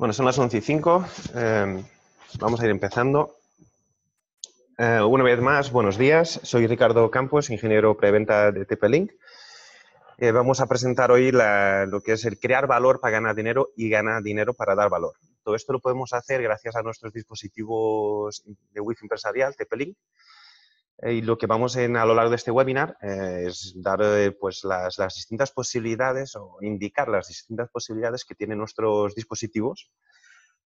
Bueno, son las 11 y 5. Em, vamos a ir empezando. Eh, una vez más, buenos días. Soy Ricardo Campos, ingeniero preventa de TP-Link. Eh, vamos a presentar hoy lo que es el crear valor para ganar dinero y ganar dinero para dar valor. Todo esto lo podemos hacer gracias a nuestros dispositivos de wi empresarial, TP-Link, eh, y lo que vamos en, a lo largo de este webinar eh, es dar eh, pues las, distintas posibilidades o indicar las distintas posibilidades que tienen nuestros dispositivos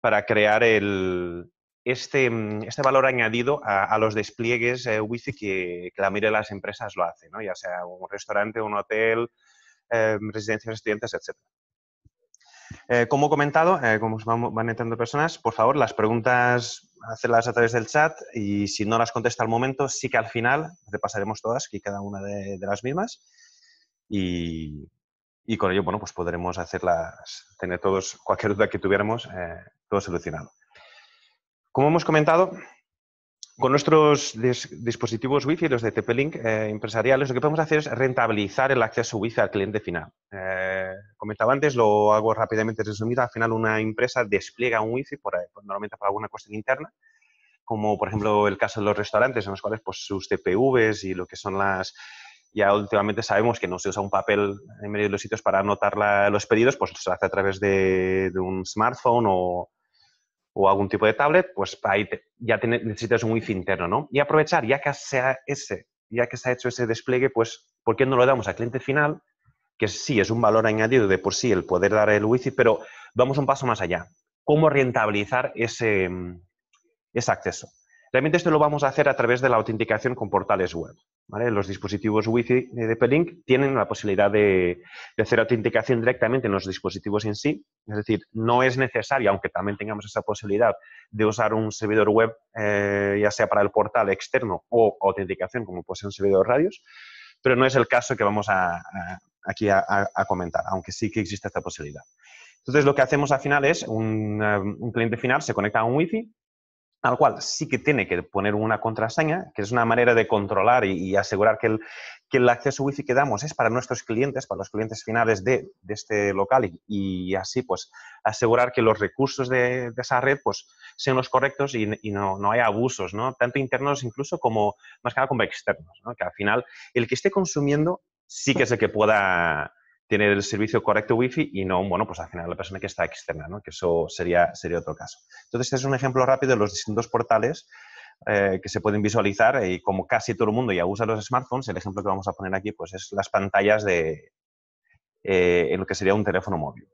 para crear el, este, mm, este valor añadido a, los despliegues Wi-Fi que, la mayoría de las empresas lo hacen, ya sea un restaurante, un hotel, residencias de estudiantes, etc. como he comentado, como van entrando personas, por favor, las preguntas hacerlas a través del chat y si no las contesta al momento, sí que al final repasaremos todas, y cada una de, las mismas. Y, con ello, bueno, pues podremos hacerlas, tener todos, cualquier duda que tuviéramos, eh, todo solucionado. Como hemos comentado, con nuestros dispositivos Wi-Fi, los de TP-Link eh, empresariales, lo que podemos hacer es rentabilizar el acceso Wi-Fi al cliente final. Eh, comentaba antes, lo hago rápidamente resumido, al final una empresa despliega un Wi-Fi, eh, normalmente por alguna cuestión interna, como por ejemplo el caso de los restaurantes, en los cuales pues, sus TPVs y lo que son las... Ya últimamente sabemos que no se usa un papel en medio de los sitios para anotar los pedidos, pues se hace a través de un smartphone o, o algún tipo de tablet, pues ahí ya necesitas un Wi-Fi interno, ¿no? Y aprovechar, ya que, sea ese, ya que se ha hecho ese despliegue, pues, ¿por qué no lo damos al cliente final? Que sí, es un valor añadido de por sí el poder dar el Wi-Fi, pero vamos un paso más allá. ¿Cómo rentabilizar ese, mm, ese acceso? Realmente esto lo vamos a hacer a través de la autenticación con portales web. Los dispositivos Wi-Fi de Pelink tienen la posibilidad de, hacer autenticación directamente en los dispositivos en sí. Es decir, no es necesario, aunque también tengamos esa posibilidad, de usar un servidor web, eh, ya sea para el portal externo o autenticación, como puede ser un servidor radios, pero no es el caso que vamos a, aquí a, comentar, aunque sí que existe esta posibilidad. Entonces, lo que hacemos al final es, un, eh, un cliente final se conecta a un Wi-Fi al cual sí que tiene que poner una contraseña, que es una manera de controlar y, asegurar que el, que el acceso wifi que damos es para nuestros clientes, para los clientes finales de, este local y, así pues asegurar que los recursos de, esa red pues sean los correctos y, no, no, haya abusos, ¿no? Tanto internos incluso como más que como externos, Que al final el que esté consumiendo sí que es el que pueda tiene el servicio correcto Wi-Fi y no, bueno, pues al final la persona que está externa, ¿no? Que eso sería, sería otro caso. Entonces, este es un ejemplo rápido de los distintos portales eh, que se pueden visualizar eh, y como casi todo el mundo ya usa los smartphones, el ejemplo que vamos a poner aquí, pues es las pantallas de eh, en lo que sería un teléfono móvil.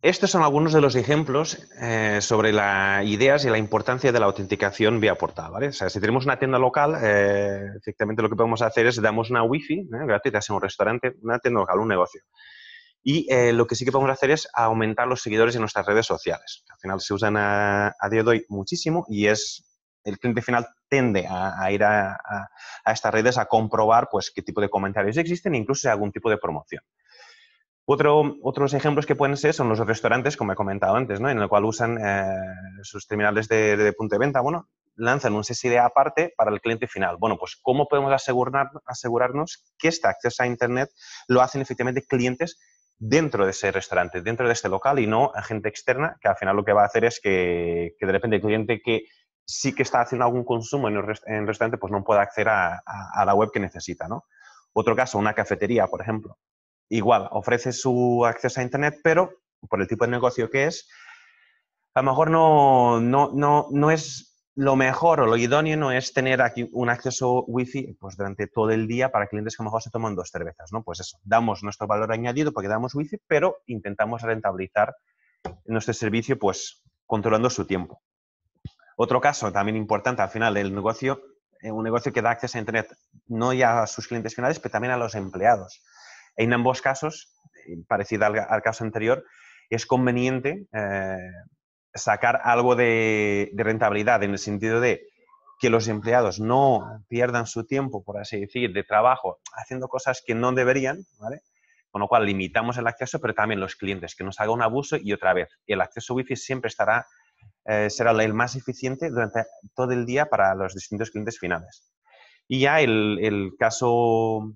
Estos son algunos de los ejemplos eh, sobre las ideas y la importancia de la autenticación vía portal. O sea, si tenemos una tienda local, eh, efectivamente lo que podemos hacer es damos una wifi ¿eh? gratuita a un restaurante, una tienda local, un negocio. Y lo que sí que podemos hacer es aumentar los seguidores en nuestras redes sociales. Al final se usan a, día de hoy muchísimo y es el cliente final tiende a, ir a, estas redes a comprobar pues, qué tipo de comentarios existen e incluso algún tipo de promoción otros ejemplos que pueden ser son los restaurantes, como he comentado antes, ¿no? en el cual usan eh, sus terminales de, punto de venta. Bueno, lanzan un SSID aparte para el cliente final. Bueno, pues ¿cómo podemos asegurarnos que este acceso a Internet lo hacen efectivamente clientes dentro de ese restaurante, dentro de este local y no a gente externa que al final lo que va a hacer es que, que de repente el cliente que sí que está haciendo algún consumo en el, restaurante pues no pueda acceder a, a, la web que necesita, ¿no? Otro caso, una cafetería, por ejemplo igual ofrece su acceso a Internet, pero por el tipo de negocio que es, a lo mejor no, no, no, no es lo mejor o lo idóneo no es tener aquí un acceso wifi pues, durante todo el día para clientes que a lo mejor se toman dos cervezas, ¿no? Pues eso, damos nuestro valor añadido porque damos wifi, pero intentamos rentabilizar nuestro servicio pues controlando su tiempo. Otro caso también importante al final del negocio, eh, un negocio que da acceso a Internet no ya a sus clientes finales, pero también a los empleados. En ambos casos, eh, parecido al, caso anterior, es conveniente eh, sacar algo de, rentabilidad en el sentido de que los empleados no pierdan su tiempo, por así decir, de trabajo haciendo cosas que no deberían, Con lo cual limitamos el acceso, pero también los clientes, que nos haga un abuso y otra vez, el acceso wifi siempre estará, eh, será el más eficiente durante todo el día para los distintos clientes finales. Y ya el caso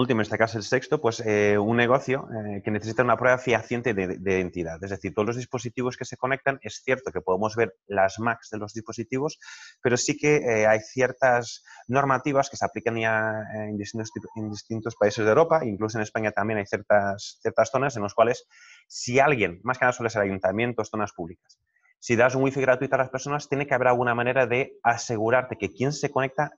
último, en este caso el sexto, pues eh, un negocio eh, que necesita una prueba fehaciente de, identidad. Es decir, todos los dispositivos que se conectan, es cierto que podemos ver las Macs de los dispositivos, pero sí que eh, hay ciertas normativas que se aplican ya en distintos, países de Europa, incluso en España también hay ciertas, ciertas zonas en las cuales si alguien, más que nada suele ser ayuntamientos, zonas públicas, si das un wifi gratuito a las personas, tiene que haber alguna manera de asegurarte que quien se conecta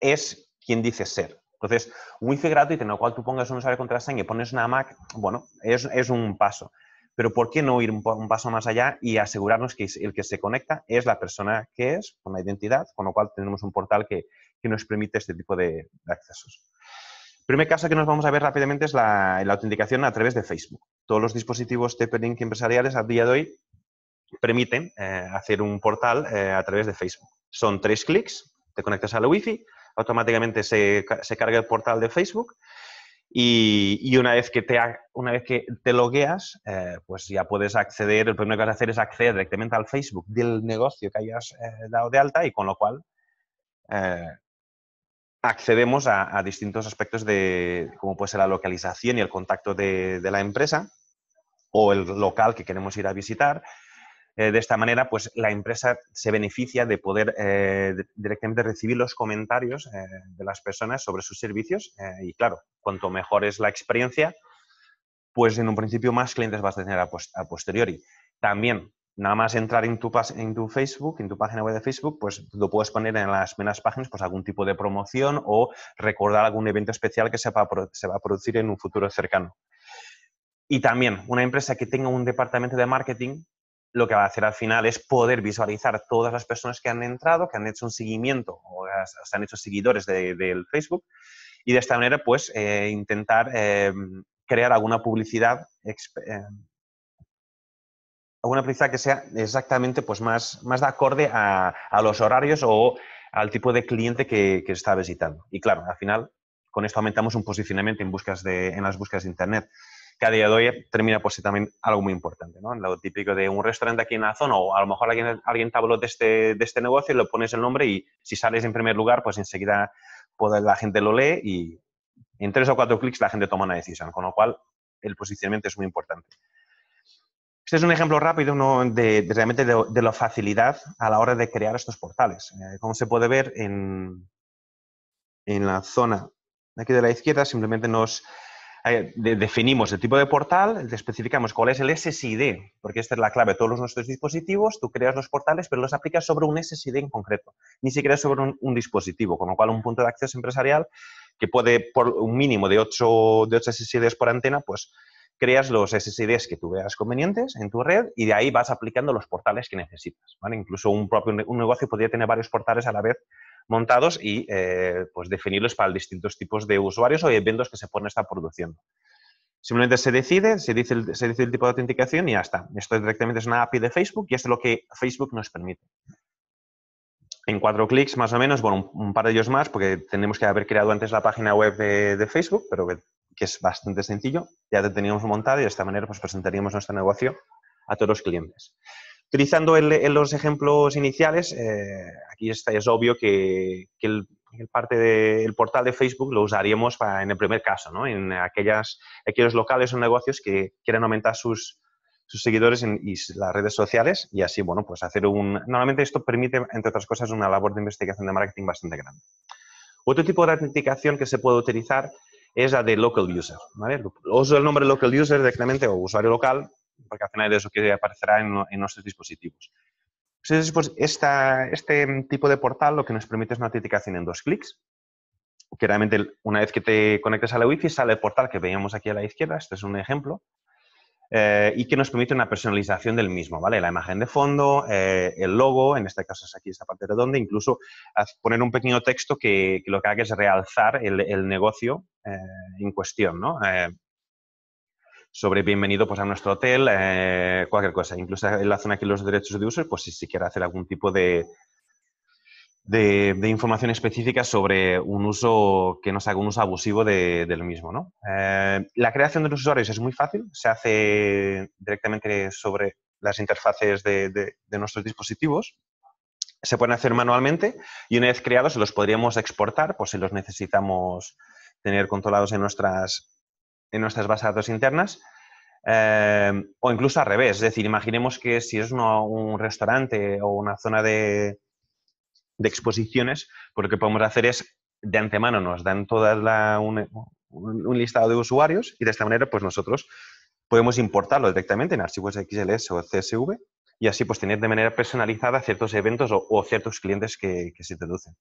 es quien dice ser. Entonces, Wi-Fi gratuito en el cual tú pongas un usuario de contraseña y pones una Mac, bueno, es, un paso. Pero ¿por qué no ir un, paso más allá y asegurarnos que el que se conecta es la persona que es, con la identidad, con lo cual tenemos un portal que, nos permite este tipo de, accesos? El primer caso que nos vamos a ver rápidamente es la, autenticación a través de Facebook. Todos los dispositivos TP-Link empresariales a día de hoy permiten eh, hacer un portal eh, a través de Facebook. Son tres clics, te conectas al la Wi-Fi, automáticamente se, se carga el portal de Facebook. Y, una, vez que te, una vez que te logueas, eh, pues ya puedes acceder, el primero que vas a hacer es acceder directamente al Facebook del negocio que hayas eh, dado de alta y con lo cual eh, accedemos a, distintos aspectos de como puede ser la localización y el contacto de, de la empresa o el local que queremos ir a visitar eh, de esta manera, pues la empresa se beneficia de poder eh, directamente recibir los comentarios eh, de las personas sobre sus servicios y claro, cuanto mejor es la experiencia, pues en un principio más clientes vas a tener a, posteriori. También, nada más entrar en tu, en tu Facebook, en tu página web de Facebook, pues lo puedes poner en las menos páginas, pues algún tipo de promoción o recordar algún evento especial que se se va a producir en un futuro cercano. Y también una empresa que tenga un departamento de marketing lo que va a hacer al final es poder visualizar todas las personas que han entrado, que han hecho un seguimiento o se han hecho seguidores del de Facebook y de esta manera pues eh, intentar eh, crear alguna publicidad eh, alguna publicidad que sea exactamente pues más, más de acorde a, los horarios o al tipo de cliente que, está visitando. Y claro, al final con esto aumentamos un posicionamiento en, búsquedas en las búsquedas de Internet que a día de hoy termina por ser también algo muy importante. ¿no? Lo típico de un restaurante aquí en la zona o a lo mejor alguien, alguien te habló de este, de este negocio y le pones el nombre y si sales en primer lugar, pues enseguida pues la gente lo lee y en tres o cuatro clics la gente toma una decisión, con lo cual el posicionamiento es muy importante. Este es un ejemplo rápido de, realmente de, la facilidad a la hora de crear estos portales. Eh, como se puede ver en, en la zona aquí de la izquierda, simplemente nos, definimos el tipo de portal, especificamos cuál es el SSID, porque esta es la clave de todos los nuestros dispositivos, tú creas los portales, pero los aplicas sobre un SSID en concreto, ni siquiera sobre un, dispositivo, con lo cual un punto de acceso empresarial que puede, por un mínimo de 8, de SSIDs por antena, pues creas los SSIDs que tú veas convenientes en tu red y de ahí vas aplicando los portales que necesitas. Incluso un propio un negocio podría tener varios portales a la vez montados y eh, pues definirlos para distintos tipos de usuarios o eventos que se pueden estar produciendo. Simplemente se decide, se dice, el, se dice el tipo de autenticación y ya está. Esto directamente es una API de Facebook y es lo que Facebook nos permite. En cuatro clics, más o menos, bueno, un, par de ellos más, porque tenemos que haber creado antes la página web de, Facebook, pero que, es bastante sencillo. Ya te teníamos montado y de esta manera pues, presentaríamos nuestro negocio a todos los clientes. Utilizando los ejemplos iniciales, eh, aquí está, es obvio que, el, parte de, portal de Facebook lo usaríamos en el primer caso, en aquellas, aquellos locales o negocios que quieren aumentar sus, seguidores en, y las redes sociales y así, bueno, pues hacer un... Normalmente esto permite, entre otras cosas, una labor de investigación de marketing bastante grande. Otro tipo de autenticación que se puede utilizar es la de local user. ¿vale? Uso el nombre local user directamente o usuario local porque al final es lo que aparecerá en, en nuestros dispositivos. Entonces, pues, esta, este tipo de portal lo que nos permite es una autenticación en dos clics, que realmente una vez que te conectes a la Wi-Fi sale el portal que veíamos aquí a la izquierda, este es un ejemplo, eh, y que nos permite una personalización del mismo, ¿vale? La imagen de fondo, eh, el logo, en este caso es aquí esta parte redonda, incluso poner un pequeño texto que, lo que haga es realzar el, negocio eh, en cuestión, ¿no? sobre bienvenido pues, a nuestro hotel, eh, cualquier cosa. Incluso en la zona que los derechos de uso, pues si, se quiere hacer algún tipo de, de, información específica sobre un uso que no sea un uso abusivo de, del mismo. ¿no? Eh, la creación de los usuarios es muy fácil, se hace directamente sobre las interfaces de, de, nuestros dispositivos. Se pueden hacer manualmente y una vez creados los podríamos exportar, pues si los necesitamos tener controlados en nuestras en nuestras bases de datos internas, eh, o incluso al revés. Es decir, imaginemos que si es un restaurante o una zona de, exposiciones, pues lo que podemos hacer es, de antemano nos dan toda un, listado de usuarios y de esta manera pues nosotros podemos importarlo directamente en archivos XLS o CSV y así pues tener de manera personalizada ciertos eventos o, ciertos clientes que, se introducen.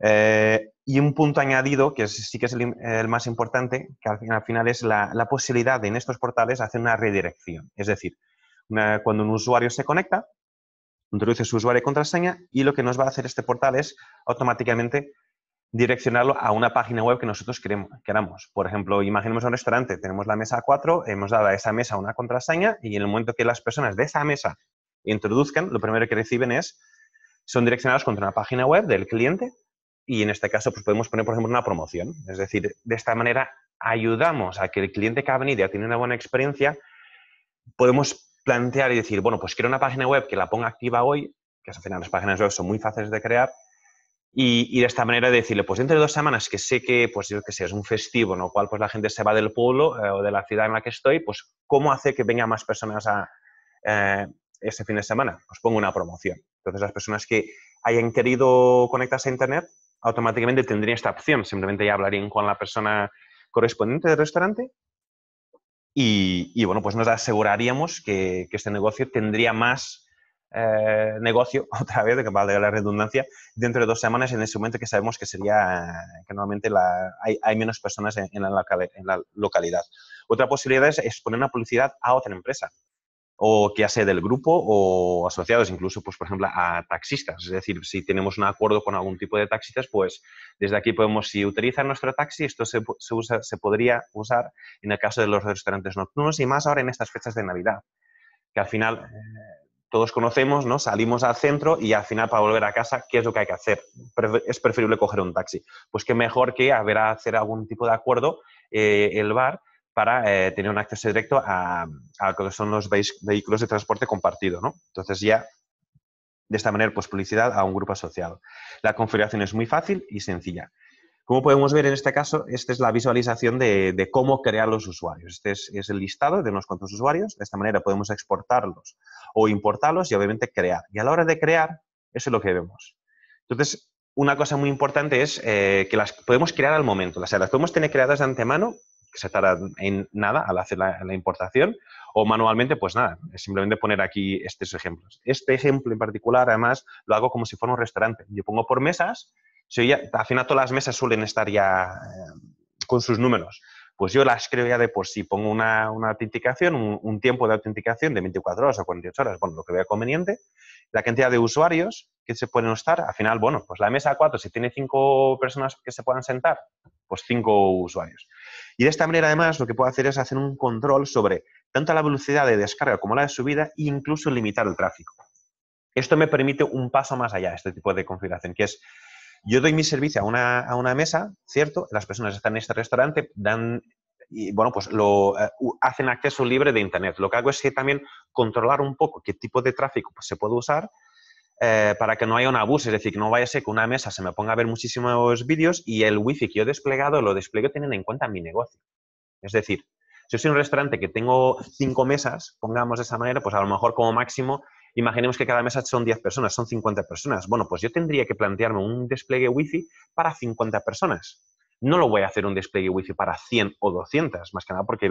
Eh, y un punto añadido, que sí que es el, más importante, que al, final es la, posibilidad de en estos portales hacer una redirección. Es decir, cuando un usuario se conecta, introduce su usuario y contraseña y lo que nos va a hacer este portal es automáticamente direccionarlo a una página web que nosotros queremos, queramos. Por ejemplo, imaginemos un restaurante, tenemos la mesa 4, hemos dado a esa mesa una contraseña y en el momento que las personas de esa mesa introduzcan, lo primero que reciben es, son direccionados contra una página web del cliente y en este caso pues podemos poner, por ejemplo, una promoción. Es decir, de esta manera ayudamos a que el cliente que ha venido ya tiene una buena experiencia, podemos plantear y decir, bueno, pues quiero una página web que la ponga activa hoy, que al final las páginas web son muy fáciles de crear, y, y, de esta manera decirle, pues dentro de dos semanas, que sé que, pues yo que sé, es un festivo en ¿no? cual pues la gente se va del pueblo eh, o de la ciudad en la que estoy, pues cómo hace que vengan más personas a eh, ese fin de semana. Pues pongo una promoción. Entonces las personas que hayan querido conectarse a Internet, automáticamente tendría esta opción. Simplemente ya hablarían con la persona correspondiente del restaurante y, bueno, pues nos aseguraríamos que, este negocio tendría más eh, negocio, otra vez, de que valga la redundancia, dentro de dos semanas en ese momento que sabemos que sería, que normalmente la, hay, hay, menos personas en, la, en la localidad. Otra posibilidad es exponer una publicidad a otra empresa o que ya sea del grupo o asociados, incluso, pues, por ejemplo, a taxistas. Es decir, si tenemos un acuerdo con algún tipo de taxistas, pues desde aquí podemos, si utilizan nuestro taxi, esto se, se podría usar en el caso de los restaurantes nocturnos y más ahora en estas fechas de Navidad, que al final eh, todos conocemos, ¿no? Salimos al centro y al final para volver a casa, ¿qué es lo que hay que hacer? Es preferible coger un taxi. Pues qué mejor que haber a hacer algún tipo de acuerdo eh, el bar para eh, tener un acceso directo a, lo que son los vehículos de transporte compartido, ¿no? Entonces ya, de esta manera, pues publicidad a un grupo asociado. La configuración es muy fácil y sencilla. Como podemos ver en este caso, esta es la visualización de, cómo crear los usuarios. Este es, el listado de unos cuantos usuarios. De esta manera podemos exportarlos o importarlos y obviamente crear. Y a la hora de crear, eso es lo que vemos. Entonces, una cosa muy importante es eh, que las podemos crear al momento. O sea, las podemos tener creadas de antemano que se tarda en nada al hacer la, importación, o manualmente, pues nada, simplemente poner aquí estos ejemplos. Este ejemplo en particular, además, lo hago como si fuera un restaurante. Yo pongo por mesas, si ya, al final todas las mesas suelen estar ya eh, con sus números. Pues yo las creo ya de por sí, pongo una, autenticación, un, un tiempo de autenticación de 24 horas o 48 horas, bueno, lo que vea conveniente, la cantidad de usuarios que se pueden estar, al final, bueno, pues la mesa 4, si tiene 5 personas que se puedan sentar, pues 5 usuarios. Y de esta manera, además, lo que puedo hacer es hacer un control sobre tanto la velocidad de descarga como la de subida e incluso limitar el tráfico. Esto me permite un paso más allá, este tipo de configuración, que es yo doy mi servicio a una, mesa, ¿cierto? Las personas están en este restaurante, dan y bueno, pues lo eh, hacen acceso libre de Internet. Lo que hago es también controlar un poco qué tipo de tráfico pues, se puede usar eh, para que no haya un abuso, es decir, que no vaya a ser que una mesa se me ponga a ver muchísimos vídeos y el wifi que yo he desplegado lo despliego teniendo en cuenta mi negocio. Es decir, si soy un restaurante que tengo cinco mesas, pongamos de esa manera, pues a lo mejor como máximo, imaginemos que cada mesa son 10 personas, son 50 personas. Bueno, pues yo tendría que plantearme un despliegue wifi para 50 personas. No lo voy a hacer un despliegue wifi para 100 o 200, más que nada porque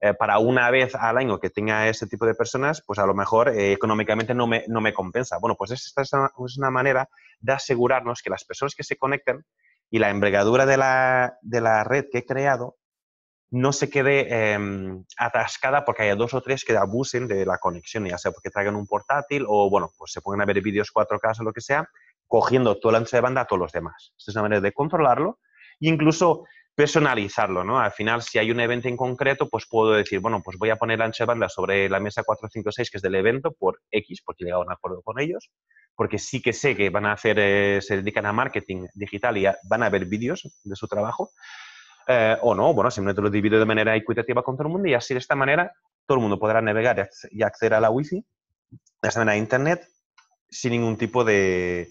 eh, para una vez al año que tenga ese tipo de personas, pues a lo mejor eh, económicamente no me, compensa. Bueno, pues esta es una, manera de asegurarnos que las personas que se conecten y la envergadura de la, red que he creado no se quede em, atascada porque haya dos o tres que abusen de la conexión, ya sea porque traigan un portátil o, bueno, pues se pongan a ver vídeos 4K o lo que sea, cogiendo todo el ancho de banda a todos los demás. Esta es una manera de controlarlo. E incluso personalizarlo, ¿no? Al final, si hay un evento en concreto, pues puedo decir, bueno, pues voy a poner la banda sobre la mesa 456, que es del evento, por X, porque he llegado a un acuerdo con ellos, porque sí que sé que van a hacer, eh, se dedican a marketing digital y van a ver vídeos de su trabajo, eh, o no, bueno, simplemente lo divido de manera equitativa con todo el mundo y así de esta manera todo el mundo podrá navegar y acceder a la wifi, de esta manera a internet, sin ningún tipo de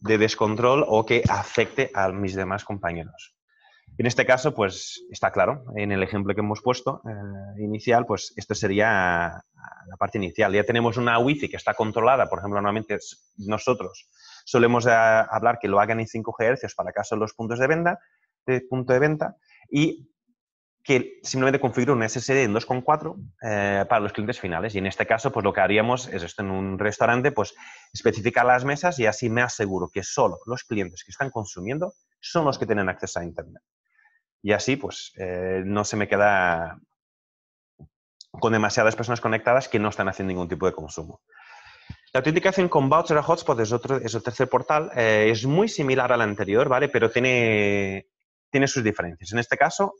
descontrol o que afecte a mis demás compañeros. En este caso, pues está claro, en el ejemplo que hemos puesto eh, inicial, pues esto sería ah, la parte inicial. Ya tenemos una wifi que está controlada, por ejemplo, normalmente nosotros solemos ah, hablar que lo hagan en 5 GHz para caso de los puntos de venta, de punto de venta, y que simplemente configure un SSD en 2.4 eh, para los clientes finales. Y en este caso, pues lo que haríamos es esto en un restaurante, pues especificar las mesas y así me aseguro que solo los clientes que están consumiendo son los que tienen acceso a Internet. Y así, pues, eh, no se me queda con demasiadas personas conectadas que no están haciendo ningún tipo de consumo. La autenticación con voucher o hotspot es otro, es el tercer portal. Eh, es muy similar al anterior, ¿vale? Pero tiene, tiene sus diferencias. En este caso,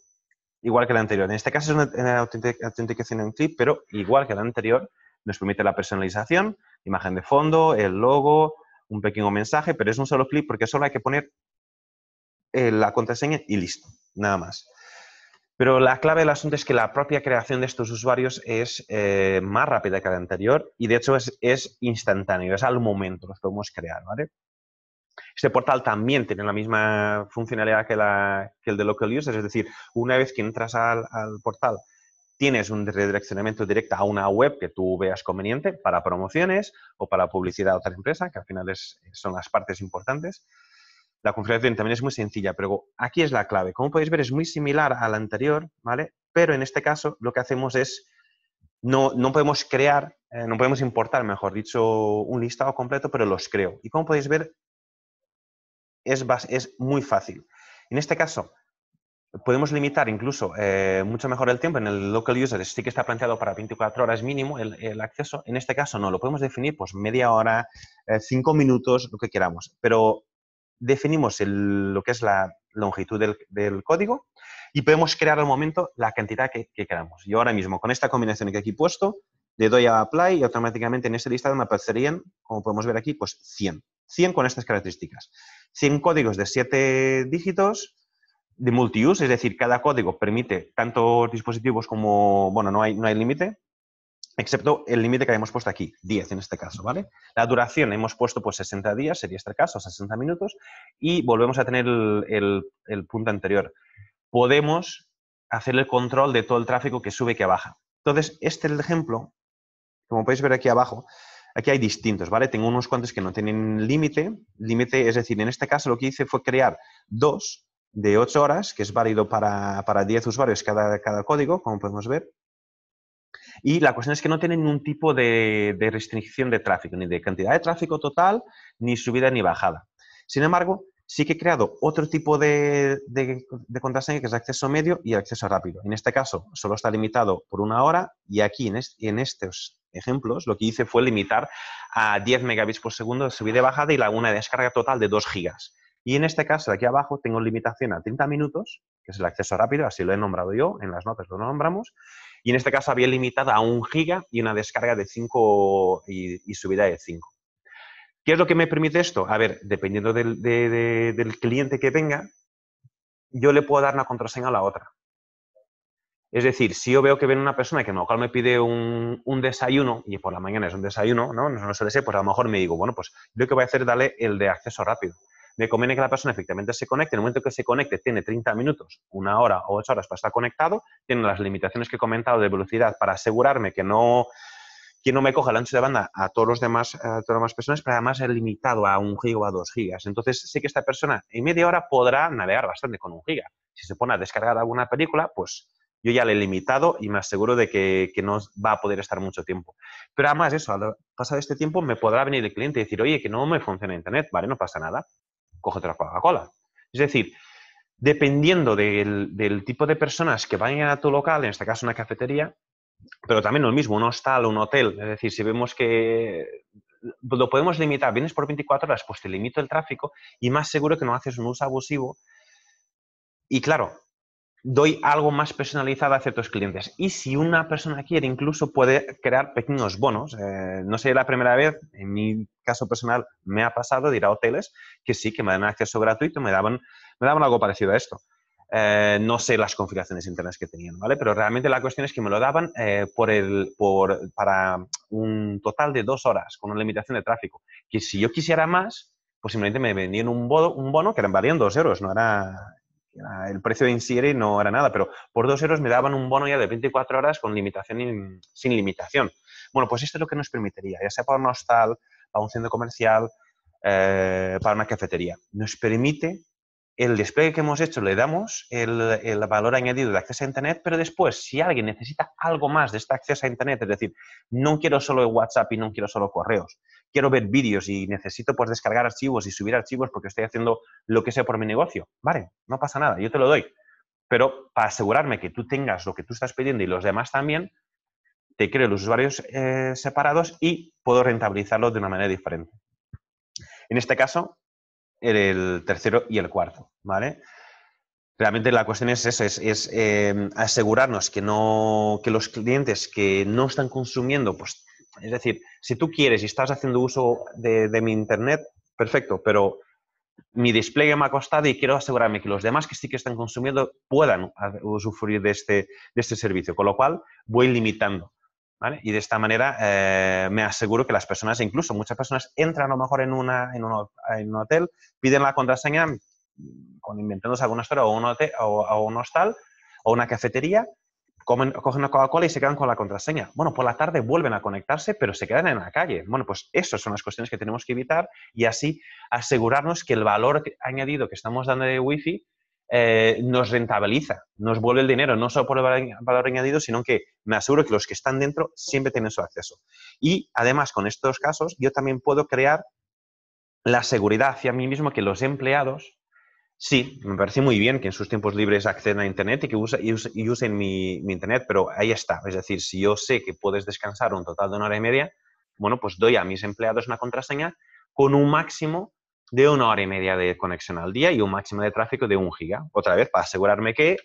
igual que el anterior. En este caso es una, autenticación en clip, pero igual que la anterior, nos permite la personalización, imagen de fondo, el logo, un pequeño mensaje, pero es un solo clip porque solo hay que poner eh, la contraseña y listo, nada más. Pero la clave del asunto es que la propia creación de estos usuarios es eh, más rápida que la anterior y de hecho es, instantánea, instantáneo, es al momento, los podemos crear, ¿vale? Este portal también tiene la misma funcionalidad que, la, que el de Local Users, es decir, una vez que entras al, portal tienes un redireccionamiento directo a una web que tú veas conveniente para promociones o para publicidad a otra empresa, que al final son las partes importantes. La configuración también es muy sencilla, pero aquí es la clave. Como podéis ver, es muy similar a la anterior, ¿vale? Pero en este caso lo que hacemos es, no, no podemos crear, eh, no podemos importar, mejor dicho, un listado completo, pero los creo. Y como podéis ver, es, es muy fácil. En este caso, podemos limitar incluso eh, mucho mejor el tiempo. En el local user sí que está planteado para 24 horas mínimo el, acceso. En este caso no, lo podemos definir pues media hora, eh, cinco minutos, lo que queramos. Pero definimos lo que es la longitud del, código y podemos crear al momento la cantidad que, queramos. Y ahora mismo, con esta combinación que aquí he puesto, le doy a Apply y automáticamente en este listado me aparecerían, como podemos ver aquí, pues 100. 100 con estas características. 100 códigos de 7 dígitos de multi-use, es decir, cada código permite tantos dispositivos como, bueno, no hay, no hay límite, excepto el límite que habíamos puesto aquí, 10 en este caso, ¿vale? La duración hemos puesto pues 60 días, sería este caso, 60 minutos, y volvemos a tener el, punto anterior. Podemos hacer el control de todo el tráfico que sube y que baja. Entonces, este es el ejemplo, como podéis ver aquí abajo, aquí hay distintos, ¿vale? Tengo unos cuantos que no tienen límite, límite, es decir, en este caso lo que hice fue crear dos de 8 horas, que es válido para, para 10 usuarios cada, cada código, como podemos ver, y la cuestión es que no tienen ningún tipo de, restricción de tráfico, ni de cantidad de tráfico total, ni subida ni bajada. Sin embargo, sí que he creado otro tipo de, contraseña que es acceso medio y acceso rápido. En este caso, solo está limitado por una hora y aquí, en, estos ejemplos, lo que hice fue limitar a 10 megabits por segundo de subida y bajada y la, una de descarga total de 2 gigas. Y en este caso, aquí abajo, tengo limitación a 30 minutos, que es el acceso rápido, así lo he nombrado yo, en las notas lo nombramos, y en este caso había limitada a un giga y una descarga de 5 y, subida de 5. ¿Qué es lo que me permite esto? A ver, dependiendo del, cliente que venga, yo le puedo dar una contraseña a la otra. Es decir, si yo veo que viene una persona que en lo me pide un, un desayuno, y por la mañana es un desayuno, ¿no? No, pues a lo mejor me digo, bueno, pues lo que voy a hacer es darle el de acceso rápido me conviene que la persona efectivamente se conecte. En el momento que se conecte, tiene 30 minutos, una hora o ocho horas para estar conectado. Tiene las limitaciones que he comentado de velocidad para asegurarme que no que no me coja el ancho de banda a todos los demás, a todas las demás personas, pero además es limitado a un giga o a dos gigas. Entonces, sé que esta persona en media hora podrá navegar bastante con un giga. Si se pone a descargar alguna película, pues yo ya le he limitado y me aseguro de que, que no va a poder estar mucho tiempo. Pero además, eso, al pasar este tiempo, me podrá venir el cliente y decir, oye, que no me funciona Internet, vale, no pasa nada cógete la Coca-Cola. Es decir, dependiendo del, del, tipo de personas que vayan a tu local, en este caso una cafetería, pero también lo mismo, un hostal, un hotel, es decir, si vemos que lo podemos limitar, vienes por 24 horas, pues te limito el tráfico y más seguro que no haces un uso abusivo. Y claro, doy algo más personalizado a ciertos clientes. Y si una persona quiere, incluso puede crear pequeños bonos. Eh, no sé, la primera vez, en mi caso personal me ha pasado de ir a hoteles que sí, que me dan acceso gratuito, me daban, me daban algo parecido a esto. Eh, no sé las configuraciones internas que tenían, ¿vale? Pero realmente la cuestión es que me lo daban eh, por el, para un total de dos horas, con una limitación de tráfico. Que si yo quisiera más, pues simplemente me vendían un bono, un bono que eran valían dos euros, no era Ah, el precio de Insigre no era nada, pero por dos euros me daban un bono ya de 24 horas con limitación sin limitación. Bueno, pues esto es lo que nos permitiría, ya sea para un hostal, para un centro comercial, eh, para una cafetería. Nos permite el despliegue que hemos hecho, le damos el, el, valor añadido de acceso a Internet, pero después, si alguien necesita algo más de este acceso a Internet, es decir, no quiero solo WhatsApp y no quiero solo correos, quiero ver vídeos y necesito pues descargar archivos y subir archivos porque estoy haciendo lo que sea por mi negocio. Vale, no pasa nada, yo te lo doy. Pero para asegurarme que tú tengas lo que tú estás pidiendo y los demás también, te creo los usuarios eh, separados y puedo rentabilizarlos de una manera diferente. En este caso, el tercero y el cuarto, ¿vale? Realmente la cuestión es eso, es, eh, asegurarnos que, no, que los clientes que no están consumiendo pues, es decir, si tú quieres y estás haciendo uso de, mi Internet, perfecto, pero mi despliegue me ha costado y quiero asegurarme que los demás que sí que están consumiendo puedan usufruir este, de este, servicio, con lo cual voy limitando. Y de esta manera eh, me aseguro que las personas, incluso muchas personas, entran a lo mejor en, un, hotel, piden la contraseña, inventándose alguna historia, o un, hotel, o, o un hostal, o una cafetería, cogen una Coca-Cola y se quedan con la contraseña. Bueno, por la tarde vuelven a conectarse, pero se quedan en la calle. Bueno, pues esas son las cuestiones que tenemos que evitar y así asegurarnos que el valor añadido que estamos dando de Wi-Fi eh, nos rentabiliza, nos vuelve el dinero, no solo por el valor añadido, sino que me aseguro que los que están dentro siempre tienen su acceso. Y además, con estos casos, yo también puedo crear la seguridad hacia mí mismo que los empleados Sí, me parece muy bien que en sus tiempos libres accedan a Internet y que usen, mi, Internet, pero ahí está. Es decir, si yo sé que puedes descansar un total de una hora y media, bueno, pues doy a mis empleados una contraseña con un máximo de una hora y media de conexión al día y un máximo de tráfico de un giga. Otra vez, para asegurarme que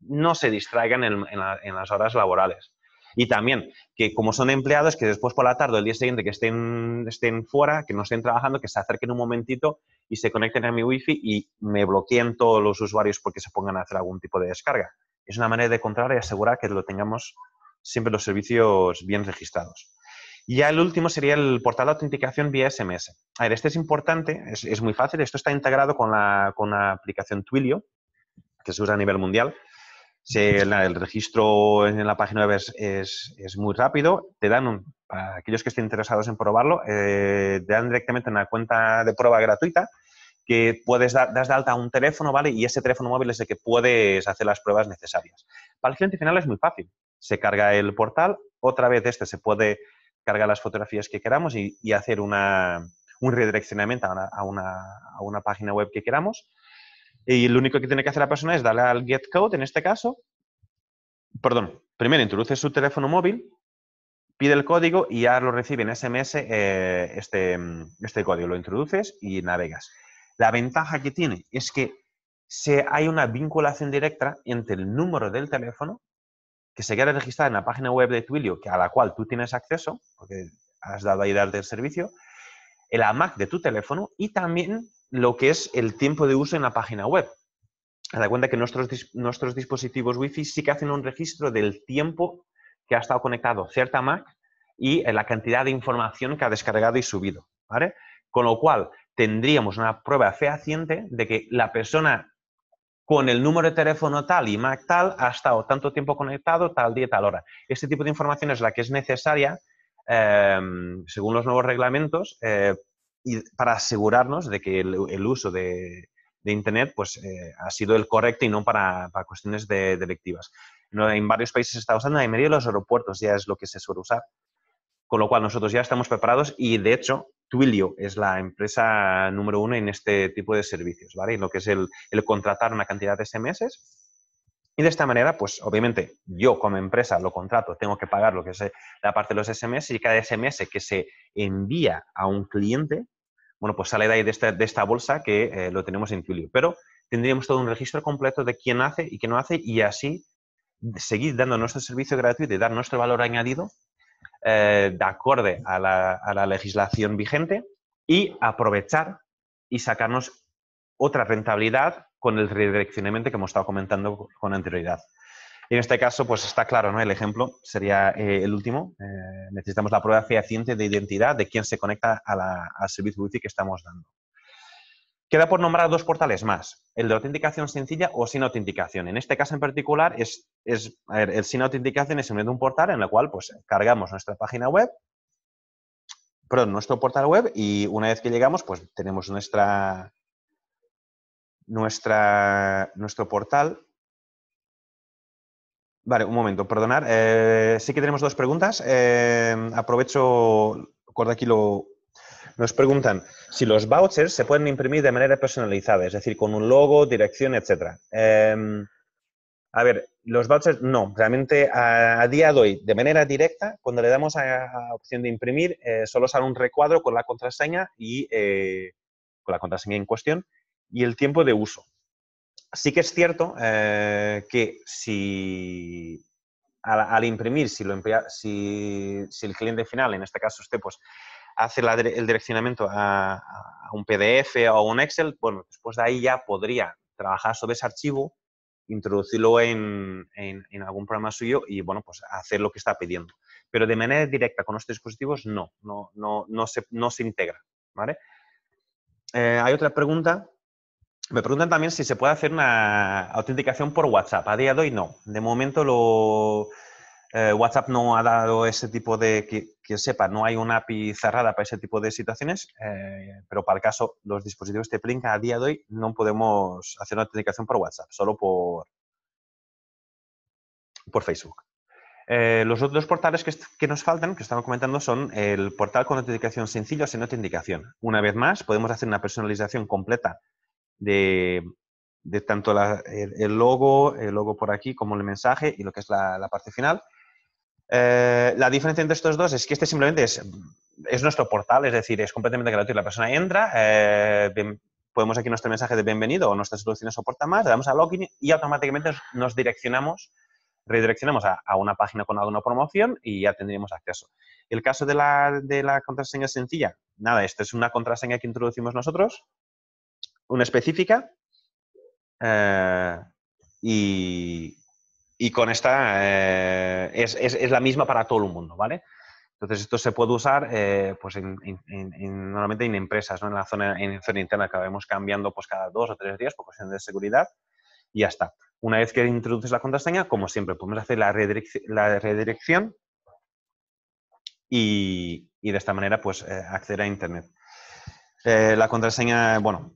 no se distraigan en las horas laborales. Y también que como son empleados, que después por la tarde o el día siguiente que estén, estén fuera, que no estén trabajando, que se acerquen un momentito y se conecten a mi wifi y me bloqueen todos los usuarios porque se pongan a hacer algún tipo de descarga. Es una manera de controlar y asegurar que lo tengamos siempre los servicios bien registrados. Y ya el último sería el portal de autenticación vía SMS. A ver, este es importante, es, muy fácil, esto está integrado con la, con la aplicación Twilio, que se usa a nivel mundial el, registro en la página web es, es, muy rápido. Te dan, para aquellos que estén interesados en probarlo, eh, te dan directamente una cuenta de prueba gratuita que puedes dar, das de alta a un teléfono, ¿vale? Y ese teléfono móvil es el que puedes hacer las pruebas necesarias. Para el cliente final es muy fácil. Se carga el portal, otra vez este se puede cargar las fotografías que queramos y, hacer una, un redireccionamiento a, una, a una, página web que queramos y lo único que tiene que hacer la persona es darle al get code, en este caso. Perdón, primero introduce su teléfono móvil, pide el código y ya lo recibe en SMS eh, este, este código. Lo introduces y navegas. La ventaja que tiene es que si hay una vinculación directa entre el número del teléfono que se queda registrado en la página web de Twilio, que a la cual tú tienes acceso, porque has dado ahí darte el servicio, el AMAC de tu teléfono y también lo que es el tiempo de uso en la página web. ¿Se da cuenta que nuestros, nuestros dispositivos Wi-Fi sí que hacen un registro del tiempo que ha estado conectado cierta Mac y eh, la cantidad de información que ha descargado y subido. Con lo cual, tendríamos una prueba fehaciente de que la persona con el número de teléfono tal y Mac tal ha estado tanto tiempo conectado, tal día, tal hora. Este tipo de información es la que es necesaria, em, según los nuevos reglamentos, eh, y para asegurarnos de que el, uso de, de, Internet pues, eh, ha sido el correcto y no para, para cuestiones de, delictivas. en varios países se está usando, en medio de los aeropuertos ya es lo que se suele usar. Con lo cual nosotros ya estamos preparados y de hecho Twilio es la empresa número uno en este tipo de servicios, ¿vale? lo que es el, el contratar una cantidad de SMS y de esta manera, pues obviamente yo como empresa lo contrato, tengo que pagar lo que es eh, la parte de los SMS y cada SMS que se envía a un cliente bueno, pues sale de ahí de esta, bolsa que eh, lo tenemos en julio, Pero tendríamos todo un registro completo de quién hace y quién no hace y así seguir dando nuestro servicio gratuito y dar nuestro valor añadido eh, de acorde a la, a la legislación vigente y aprovechar y sacarnos otra rentabilidad con el redireccionamiento que hemos estado comentando con anterioridad en este caso, pues está claro, ¿no? El ejemplo sería eh, el último. Eh, necesitamos la prueba fehaciente de identidad de quién se conecta al servicio wifi que estamos dando. Queda por nombrar dos portales más, el de autenticación sencilla o sin autenticación. En este caso en particular, es, el sin autenticación es un portal en el cual pues, cargamos nuestra página web, perdón, nuestro portal web y una vez que llegamos, pues tenemos nuestra, nuestra, nuestro portal Vale, un momento, perdonar. Eh, sí que tenemos dos preguntas. Eh, aprovecho, aquí lo... Nos preguntan si los vouchers se pueden imprimir de manera personalizada, es decir, con un logo, dirección, etc. Em, a ver, los vouchers no, realmente a, día de hoy, de manera directa, cuando le damos a, opción de imprimir, eh, solo sale un recuadro con la contraseña y con la contraseña en cuestión y el tiempo de uso sí que es cierto eh, que si al, imprimir, si, lo si, el cliente final, en este caso usted, pues hace el direccionamiento a, un PDF o a un Excel, bueno, después de ahí ya podría trabajar sobre ese archivo, introducirlo en, algún programa suyo y, bueno, pues hacer lo que está pidiendo. Pero de manera directa con estos dispositivos, no, no, se, integra, ¿vale? Eh, hay otra pregunta me preguntan también si se puede hacer una autenticación por WhatsApp. A día de hoy no. De momento lo, eh, WhatsApp no ha dado ese tipo de, que, sepa, no hay una API cerrada para ese tipo de situaciones, eh, pero para el caso, los dispositivos de Plink a día de hoy no podemos hacer una autenticación por WhatsApp, solo por, por Facebook. Eh, los otros portales que, que, nos faltan, que estamos comentando, son el portal con autenticación sencilla sin autenticación. Una vez más, podemos hacer una personalización completa de, tanto el, logo, el logo por aquí, como el mensaje y lo que es la, parte final. Eh, la diferencia entre estos dos es que este simplemente es, nuestro portal, es decir, es completamente gratuito. La persona entra, eh, podemos aquí nuestro mensaje de bienvenido o nuestra solución soporta más, le damos a login y automáticamente nos direccionamos, redireccionamos a, una página con alguna promoción y ya tendríamos acceso. El caso de la, de la contraseña sencilla, nada, esta es una contraseña que introducimos nosotros, una específica eh, y, con esta eh, es, la misma para todo el mundo, ¿vale? Entonces esto se puede usar eh, pues normalmente en empresas, ¿no? en la zona, en zona interna que vamos cambiando pues cada dos o tres días por cuestiones de seguridad y ya está. Una vez que introduces la contraseña, como siempre, podemos hacer la, la redirección y, de esta manera pues acceder a Internet. la contraseña, bueno,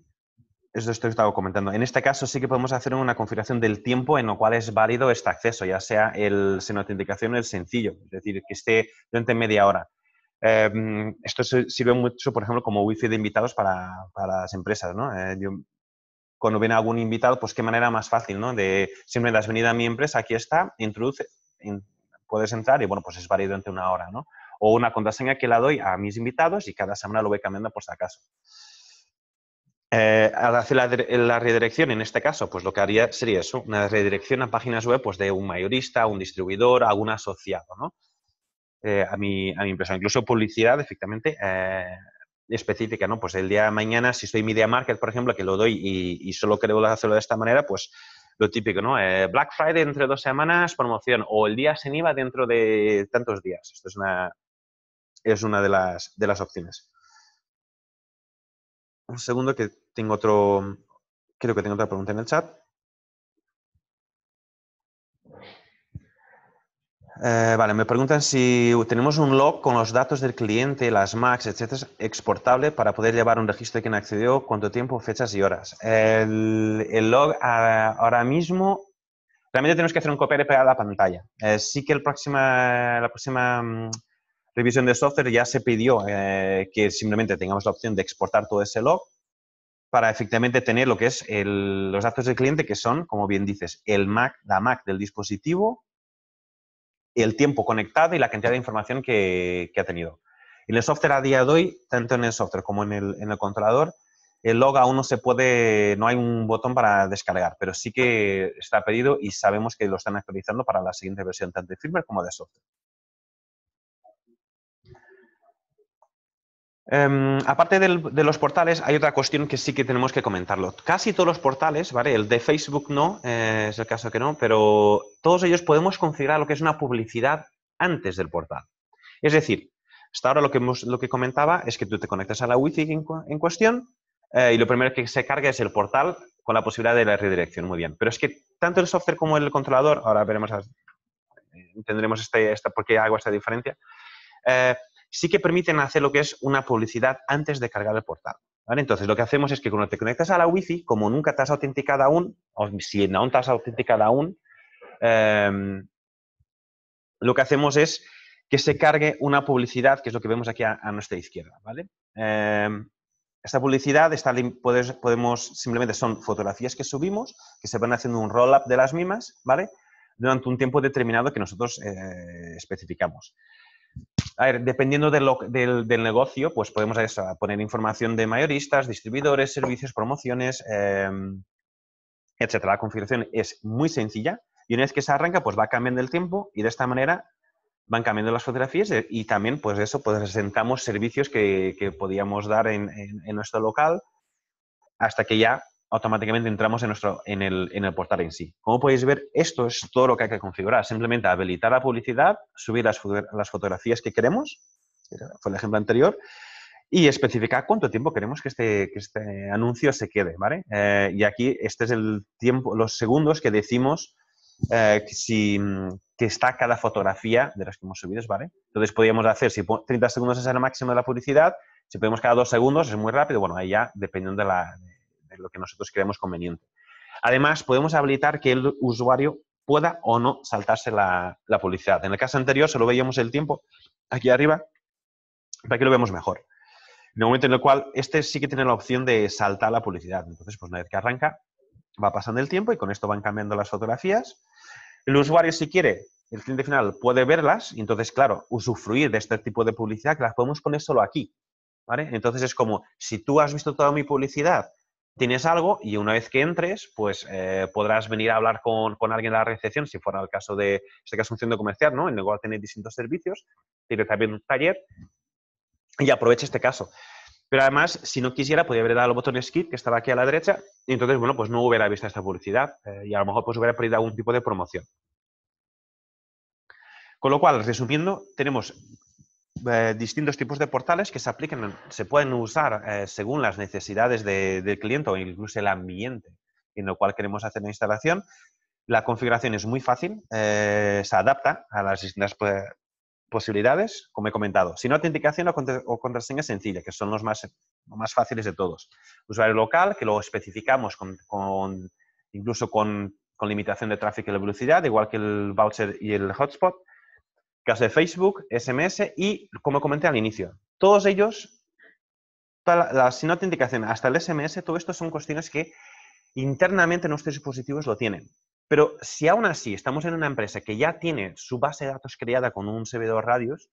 es estaba comentando. En este caso sí que podemos hacer una configuración del tiempo en lo cual es válido este acceso, ya sea el sin autenticación el sencillo, es decir, que esté durante media hora. Em, esto sirve mucho, por ejemplo, como wifi de invitados para, las empresas, ¿no? Eh, cuando viene algún invitado, pues qué manera más fácil, ¿no? De siempre das venida a mi empresa, aquí está, introduce, puedes entrar y bueno, pues es válido durante una hora, ¿no? O una contraseña que la doy a mis invitados y cada semana lo voy cambiando por si acaso eh, al hacer la, redirección, en este caso, pues lo que haría sería eso, una redirección a páginas web pues, de un mayorista, un distribuidor, algún asociado, ¿no? Eh, a, mi, a mi empresa, incluso publicidad, efectivamente, eh, específica, ¿no? Pues el día de mañana, si soy Media Market, por ejemplo, que lo doy y, solo creo hacerlo de esta manera, pues lo típico, ¿no? Eh, Black Friday entre dos semanas, promoción, o el día sin IVA dentro de tantos días. Esto es una, es una de, las, de las opciones. Un segundo que tengo otro, creo que tengo otra pregunta en el chat. Eh, vale, me preguntan si tenemos un log con los datos del cliente, las Macs, etcétera, exportable para poder llevar un registro de quién accedió, cuánto tiempo, fechas y horas. El, log ah, ahora mismo, realmente tenemos que hacer un copiar y pegar a la pantalla. Eh, sí que el próxima, la próxima mm, revisión de software ya se pidió eh, que simplemente tengamos la opción de exportar todo ese log para efectivamente tener lo que es los datos del cliente, que son, como bien dices, el MAC, la MAC del dispositivo, el tiempo conectado y la cantidad de información que, ha tenido. En el software a día de hoy, tanto en el software como en el, en el controlador, el log aún no se puede, no hay un botón para descargar, pero sí que está pedido y sabemos que lo están actualizando para la siguiente versión, tanto de firmware como de software. Em, aparte de los portales, hay otra cuestión que sí que tenemos que comentarlo. Casi todos los portales, ¿vale? El de Facebook no, eh, es el caso que no, pero todos ellos podemos configurar lo que es una publicidad antes del portal. Es decir, hasta ahora lo que, comentaba es que tú te conectas a la Wi-Fi en, cuestión eh, y lo primero que se carga es el portal con la posibilidad de la redirección. Muy bien. Pero es que tanto el software como el controlador, ahora veremos, entenderemos eh, este, por qué hago esta diferencia, sí que permiten hacer lo que es una publicidad antes de cargar el portal. ¿vale? Entonces, lo que hacemos es que cuando te conectas a la Wi-Fi, como nunca te has autenticado aún, o si no te has autenticado aún, em, lo que hacemos es que se cargue una publicidad, que es lo que vemos aquí a, nuestra izquierda. ¿vale? Em, esta publicidad está, podemos, simplemente son fotografías que subimos, que se van haciendo un roll-up de las mismas, ¿vale? Durante un tiempo determinado que nosotros eh, especificamos. A ver, dependiendo de lo, del, negocio, pues podemos poner información de mayoristas, distribuidores, servicios, promociones, eh, etcétera. La configuración es muy sencilla y una vez que se arranca, pues va cambiando el tiempo y de esta manera van cambiando las fotografías eh, y también, pues eso, pues presentamos servicios que, podíamos dar en, nuestro local hasta que ya automáticamente entramos en, nuestro, en, el, en el portal en sí. Como podéis ver, esto es todo lo que hay que configurar. Simplemente habilitar la publicidad, subir las, las fotografías que queremos, fue el ejemplo anterior, y especificar cuánto tiempo queremos que este, que este anuncio se quede, ¿vale? Eh, y aquí este es el tiempo, los segundos que decimos eh, que, si, que está cada fotografía de las que hemos subido, ¿vale? Entonces podríamos hacer, si 30 segundos es el máximo de la publicidad, si podemos cada dos segundos es muy rápido, bueno, ahí ya dependiendo de la, lo que nosotros creemos conveniente. Además, podemos habilitar que el usuario pueda o no saltarse la, publicidad. En el caso anterior solo veíamos el tiempo aquí arriba, para aquí lo vemos mejor. En el momento en el cual este sí que tiene la opción de saltar la publicidad. Entonces, pues una vez que arranca, va pasando el tiempo y con esto van cambiando las fotografías. El usuario, si quiere, el cliente final puede verlas y entonces, claro, usufruir de este tipo de publicidad que las podemos poner solo aquí. Entonces es como, si tú has visto toda mi publicidad tienes algo y una vez que entres, pues eh, podrás venir a hablar con, alguien de la recepción, si fuera el caso de, este caso, un centro comercial, ¿no? En el cual tenéis distintos servicios, tiene también un taller y aprovecha este caso. Pero además, si no quisiera, podría haber dado el botón skip, que estaba aquí a la derecha, y entonces, bueno, pues no hubiera visto esta publicidad eh, y a lo mejor pues hubiera perdido algún tipo de promoción. Con lo cual, resumiendo, tenemos eh, distintos tipos de portales que se apliquen, se pueden usar eh, según las necesidades del cliente o incluso el ambiente en el cual queremos hacer la instalación. La configuración es muy fácil, eh, se adapta a las distintas posibilidades, como he comentado. Sin autenticación o, contraseña sencilla, que son los más, más fáciles de todos. Usuario local, que lo especificamos con, con incluso con, con, limitación de tráfico y de velocidad, igual que el voucher y el hotspot caso de Facebook, SMS y, como comenté al inicio, todos ellos, sin la, hasta el SMS, todo esto son cuestiones que internamente nuestros dispositivos lo tienen. Pero si aún así estamos en una empresa que ya tiene su base de datos creada con un servidor Radius,